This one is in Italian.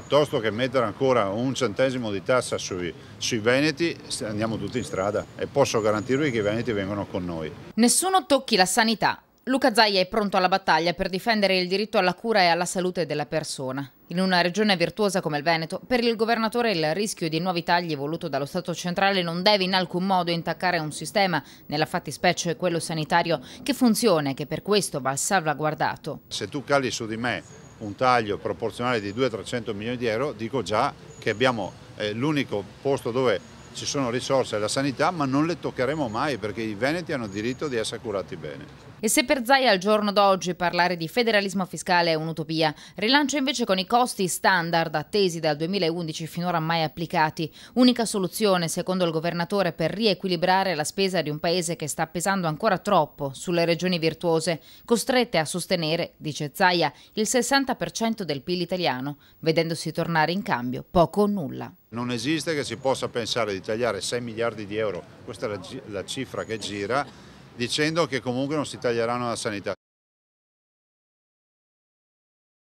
piuttosto che mettere ancora un centesimo di tassa sui, sui Veneti, andiamo tutti in strada e posso garantirvi che i Veneti vengono con noi. Nessuno tocchi la sanità. Luca Zaia è pronto alla battaglia per difendere il diritto alla cura e alla salute della persona. In una regione virtuosa come il Veneto, per il governatore il rischio di nuovi tagli voluto dallo Stato centrale non deve in alcun modo intaccare un sistema, nella fattispecie quello sanitario, che funziona e che per questo va salvaguardato. Se tu cali su di me un taglio proporzionale di 200-300 milioni di euro, dico già che abbiamo eh, l'unico posto dove ci sono risorse alla sanità ma non le toccheremo mai perché i veneti hanno diritto di essere curati bene. E se per Zaia al giorno d'oggi parlare di federalismo fiscale è un'utopia, rilancio invece con i costi standard attesi dal 2011 finora mai applicati. Unica soluzione, secondo il governatore, per riequilibrare la spesa di un paese che sta pesando ancora troppo sulle regioni virtuose, costrette a sostenere, dice Zaia, il 60% del PIL italiano, vedendosi tornare in cambio poco o nulla. Non esiste che si possa pensare di tagliare 6 miliardi di euro, questa è la, la cifra che gira, dicendo che comunque non si taglieranno la sanità.